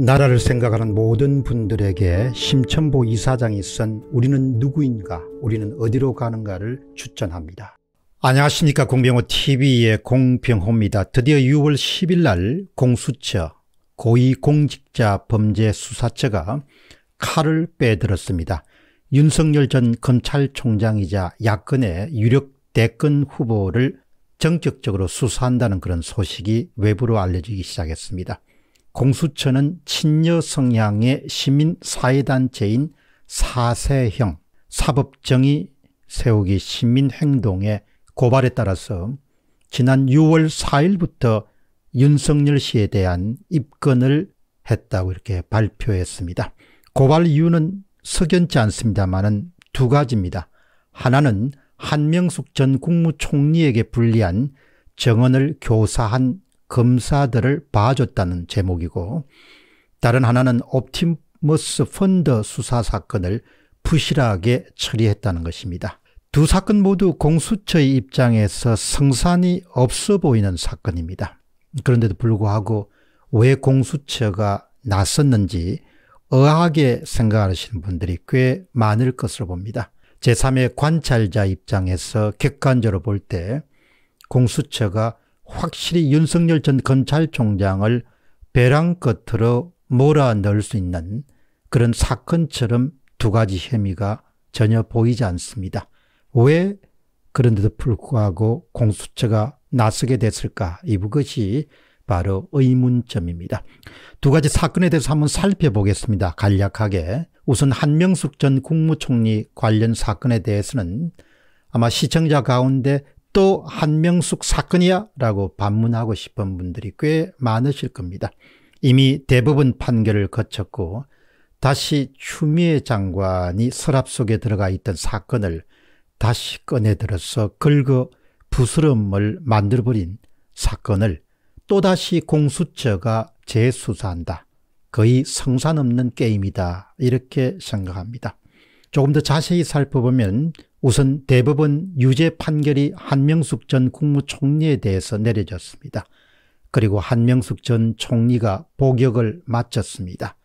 나라를 생각하는 모든 분들에게 심천보 이사장이 쓴 우리는 누구인가 우리는 어디로 가는가를 추천합니다. 안녕하십니까 공병호TV의 공병호입니다. 드디어 6월 10일 날 공수처 고위공직자 범죄수사처가 칼을 빼들었습니다. 윤석열 전 검찰총장이자 야권의 유력 대권 후보를 전격적으로 수사한다는 그런 소식이 외부로 알려지기 시작했습니다. 공수처는 친녀 성향의 시민사회단체인 사세형 사법정의 세우기 시민행동의 고발에 따라서 지난 6월 4일부터 윤석열 씨에 대한 입건을 했다고 이렇게 발표했습니다. 고발 이유는 석연치 않습니다만두 가지입니다. 하나는 한명숙 전 국무총리에게 불리한 정언을 교사한 검사들을 봐줬다는 제목이고 다른 하나는 옵티머스 펀드 수사 사건을 부실하게 처리했다는 것입니다. 두 사건 모두 공수처의 입장에서 성산이 없어 보이는 사건입니다. 그런데도 불구하고 왜 공수처가 나섰는지 의하게 생각하시는 분들이 꽤 많을 것으로 봅니다. 제3의 관찰자 입장에서 객관적으로 볼 때 공수처가 확실히 윤석열 전 검찰총장을 배랑 끝으로 몰아넣을 수 있는 그런 사건처럼 두 가지 혐의가 전혀 보이지 않습니다. 왜 그런데도 불구하고 공수처가 나서게 됐을까? 이것이 바로 의문점입니다. 두 가지 사건에 대해서 한번 살펴보겠습니다. 간략하게. 우선 한명숙 전 국무총리 관련 사건에 대해서는 아마 시청자 가운데 또 한명숙 사건이야? 라고 반문하고 싶은 분들이 꽤 많으실 겁니다. 이미 대부분 판결을 거쳤고 다시 추미애 장관이 서랍 속에 들어가 있던 사건을 다시 꺼내들어서 긁어 부스럼을 만들어버린 사건을 또다시 공수처가 재수사한다. 거의 성산 없는 게임이다. 이렇게 생각합니다. 조금 더 자세히 살펴보면 우선 대법원 유죄 판결이 한명숙 전 국무총리에 대해서 내려졌습니다. 그리고 한명숙 전 총리가 복역을 마쳤습니다.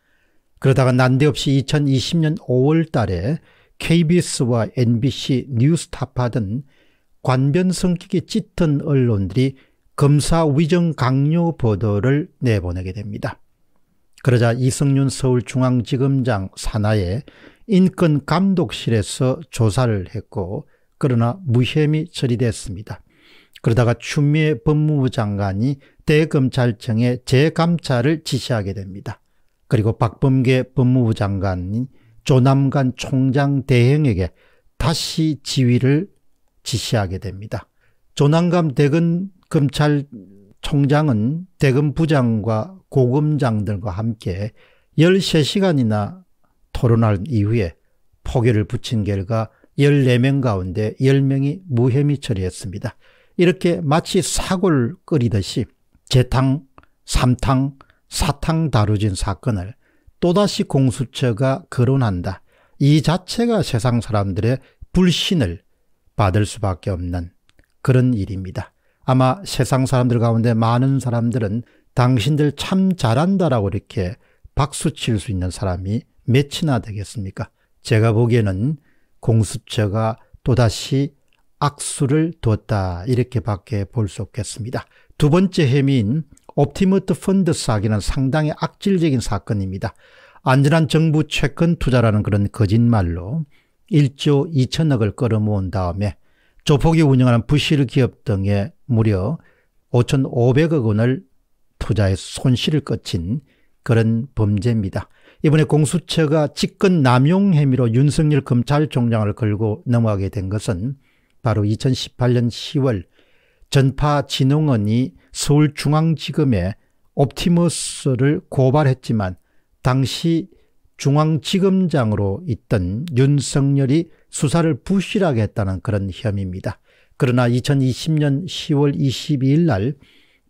그러다가 난데없이 2020년 5월 달에 KBS와 MBC 뉴스타파 등 관변 성격이 짙은 언론들이 검사 위정 강요 보도를 내보내게 됩니다. 그러자 이성윤 서울중앙지검장 산하에 인권 감독실에서 조사를 했고 그러나 무혐의 처리됐습니다. 그러다가 추미애 법무부 장관이 대검찰청에 재감찰을 지시하게 됩니다. 그리고 박범계 법무부 장관이 조남관 총장 대행에게 다시 지휘를 지시하게 됩니다. 조남감 대 검찰총장은 대검 부장과 고검장들과 함께 13시간이나 토론한 이후에 포기를 붙인 결과 14명 가운데 10명이 무혐의 처리했습니다. 이렇게 마치 사골 끓이듯이 재탕, 삼탕, 사탕 다루진 사건을 또다시 공수처가 거론한다. 이 자체가 세상 사람들의 불신을 받을 수밖에 없는 그런 일입니다. 아마 세상 사람들 가운데 많은 사람들은 당신들 참 잘한다라고 이렇게 박수 칠 수 있는 사람이 몇이나 되겠습니까? 제가 보기에는 공수처가 또다시 악수를 뒀다 이렇게밖에 볼 수 없겠습니다. 두 번째 혐의인 옵티머트 펀드 사기는 상당히 악질적인 사건입니다. 안전한 정부 채권 투자라는 그런 거짓말로 1조 2천억을 끌어모은 다음에 조폭이 운영하는 부실기업 등에 무려 5,500억 원을 투자해 손실을 거친 그런 범죄입니다. 이번에 공수처가 직권 남용 혐의로 윤석열 검찰총장을 걸고 넘어가게 된 것은 바로 2018년 10월 전파 진흥원이 서울중앙지검에 옵티머스를 고발했지만 당시 중앙지검장으로 있던 윤석열이 수사를 부실하게 했다는 그런 혐의입니다. 그러나 2020년 10월 22일 날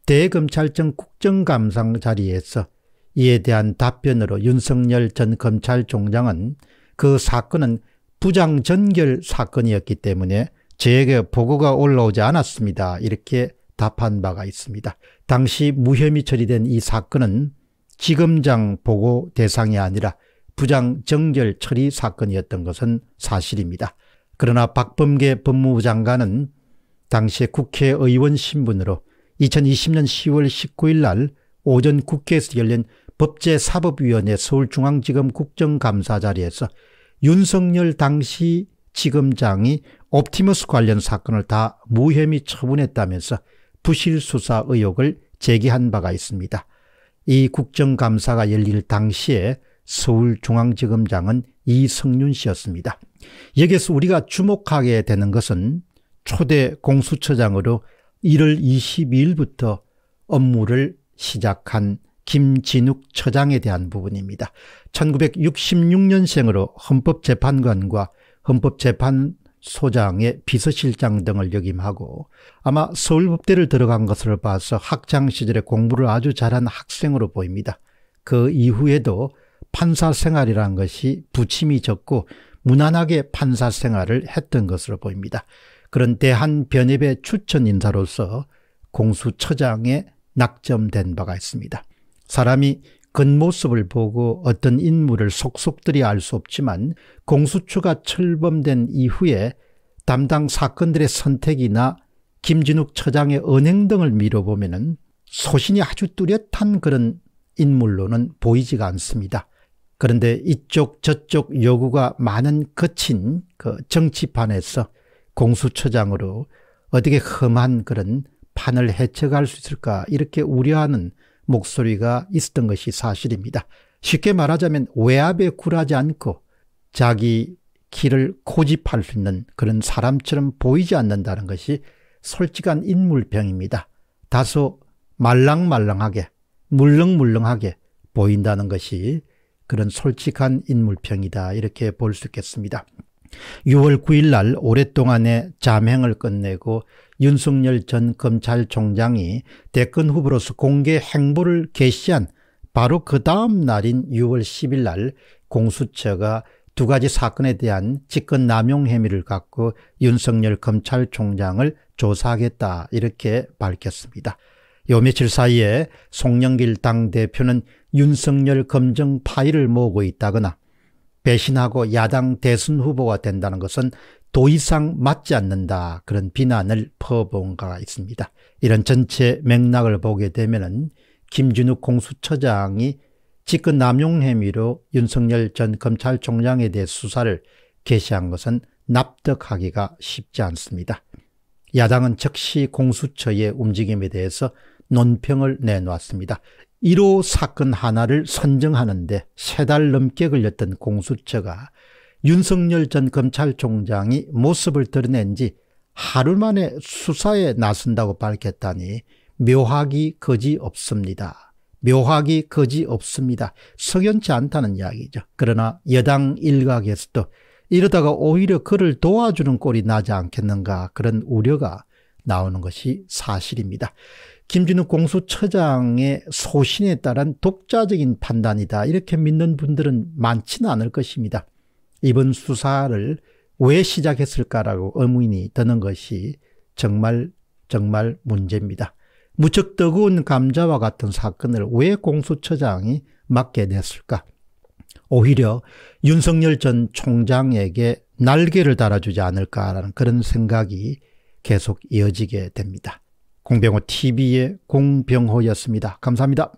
대검찰청 국정감상 자리에서 이에 대한 답변으로 윤석열 전 검찰총장은 그 사건은 부장 전결 사건이었기 때문에 제게 보고가 올라오지 않았습니다. 이렇게 답한 바가 있습니다. 당시 무혐의 처리된 이 사건은 지검장 보고 대상이 아니라 부장 정결 처리 사건이었던 것은 사실입니다. 그러나 박범계 법무부 장관은 당시 국회의원 신분으로 2020년 10월 19일 날 오전 국회에서 열린 법제사법위원회 서울중앙지검 국정감사 자리에서 윤석열 당시 지검장이 옵티머스 관련 사건을 다 무혐의 처분했다면서 부실 수사 의혹을 제기한 바가 있습니다. 이 국정감사가 열릴 당시에 서울중앙지검장은 이성윤 씨였습니다. 여기서 우리가 주목하게 되는 것은 초대 공수처장으로 1월 22일부터 업무를 시작한 김진욱 처장에 대한 부분입니다. 1966년생으로 헌법재판관과 헌법재판소장의 비서실장 등을 역임하고 아마 서울법대를 들어간 것을 봐서 학창시절에 공부를 아주 잘한 학생으로 보입니다. 그 이후에도 판사 생활이란 것이 부침이 적고 무난하게 판사 생활을 했던 것으로 보입니다. 그런 대한변협의 추천 인사로서 공수처장에 낙점된 바가 있습니다. 사람이 겉모습을 보고 어떤 인물을 속속들이 알 수 없지만 공수처가 철범된 이후에 담당 사건들의 선택이나 김진욱 처장의 언행 등을 미뤄보면 은 소신이 아주 뚜렷한 그런 인물로는 보이지가 않습니다. 그런데 이쪽 저쪽 요구가 많은 거친 그 정치판에서 공수처장으로 어떻게 험한 그런 판을 해쳐갈 수 있을까 이렇게 우려하는 목소리가 있었던 것이 사실입니다. 쉽게 말하자면 외압에 굴하지 않고 자기 길을 고집할 수 있는 그런 사람처럼 보이지 않는다는 것이 솔직한 인물병입니다. 다소 말랑말랑하게 물렁물렁하게 보인다는 것이 그런 솔직한 인물평이다 이렇게 볼 수 있겠습니다. 6월 9일 날 오랫동안의 잠행을 끝내고 윤석열 전 검찰총장이 대권 후보로서 공개 행보를 개시한 바로 그 다음 날인 6월 10일 날 공수처가 두 가지 사건에 대한 직권남용 혐의를 갖고 윤석열 검찰총장을 조사하겠다 이렇게 밝혔습니다. 요 며칠 사이에 송영길 당대표는 윤석열 검증 파일을 모으고 있다거나 배신하고 야당 대선 후보가 된다는 것은 더 이상 맞지 않는다 그런 비난을 퍼부은 바가 있습니다. 이런 전체 맥락을 보게 되면 김준욱 공수처장이 직권 남용 혐의로 윤석열 전 검찰총장에 대해 수사를 개시한 것은 납득하기가 쉽지 않습니다. 야당은 즉시 공수처의 움직임에 대해서 논평을 내놓았습니다. 1호 사건 하나를 선정하는데 세 달 넘게 걸렸던 공수처가 윤석열 전 검찰총장이 모습을 드러낸 지 하루 만에 수사에 나선다고 밝혔다니 묘하기 거지 없습니다. 묘하기 거지 없습니다. 석연치 않다는 이야기죠. 그러나 여당 일각에서도 이러다가 오히려 그를 도와주는 꼴이 나지 않겠는가 그런 우려가 나오는 것이 사실입니다. 김진욱 공수처장의 소신에 따른 독자적인 판단이다 이렇게 믿는 분들은 많지는 않을 것입니다. 이번 수사를 왜 시작했을까라고 의문이 드는 것이 정말 정말 문제입니다. 무척 뜨거운 감자와 같은 사건을 왜 공수처장이 맡게 됐을까? 오히려 윤석열 전 총장에게 날개를 달아주지 않을까라는 그런 생각이 계속 이어지게 됩니다. 공병호 TV의 공병호였습니다. 감사합니다.